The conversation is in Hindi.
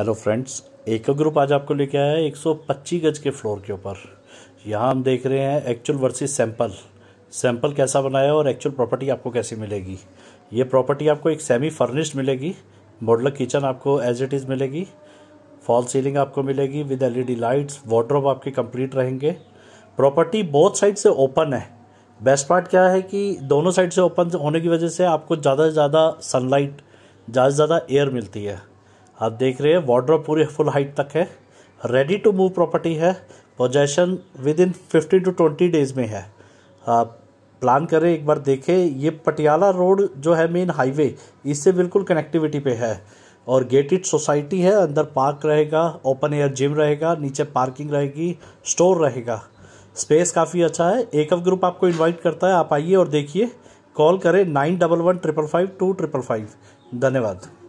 हेलो फ्रेंड्स एक ग्रुप आज आपको लेके आया है 125 गज के फ्लोर के ऊपर यहाँ हम देख रहे हैं एक्चुअल वर्सेस सैंपल सैंपल कैसा बनाया और एक्चुअल प्रॉपर्टी आपको कैसी मिलेगी ये प्रॉपर्टी आपको एक सेमी फर्निश्ड मिलेगी मॉडलर किचन आपको एज इट इज़ मिलेगी फॉल सीलिंग आपको मिलेगी विद एल लाइट्स वाटर आपके कंप्लीट रहेंगे प्रॉपर्टी बहुत साइड से ओपन है बेस्ट पार्ट क्या है कि दोनों साइड से ओपन होने की वजह से आपको ज़्यादा से ज़्यादा सनलाइट ज़्यादा से ज़्यादा एयर मिलती है आप देख रहे हैं वार्ड्रॉप पूरी फुल हाइट तक है रेडी टू मूव प्रॉपर्टी है possession within fifteen to twenty days में है आप प्लान करें एक बार देखें ये पटियाला रोड जो है मेन हाईवे इससे बिल्कुल कनेक्टिविटी पे है और गेटेड सोसाइटी है अंदर पार्क रहेगा ओपन एयर जिम रहेगा नीचे पार्किंग रहेगी स्टोर रहेगा स्पेस काफ़ी अच्छा है एकव ग्रुप आपको इनवाइट करता है आप आइए और देखिए कॉल करें nine double one triple five two triple five धन्यवाद